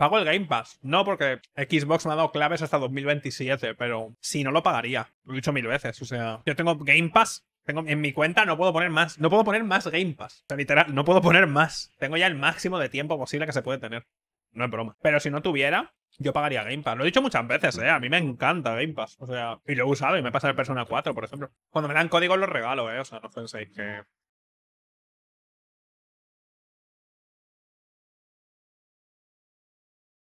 Pago el Game Pass. No, porque Xbox me ha dado claves hasta 2027, pero si no lo pagaría. Lo he dicho mil veces. O sea, yo tengo Game Pass tengo, en mi cuenta no puedo poner más. No puedo poner más Game Pass. O sea, literal, no puedo poner más. Tengo ya el máximo de tiempo posible que se puede tener. No es broma. Pero si no tuviera, yo pagaría Game Pass. Lo he dicho muchas veces, ¿eh? A mí me encanta Game Pass. O sea, y lo he usado y me pasa el Persona 4, por ejemplo. Cuando me dan código los regalo, ¿eh? O sea, no penséis que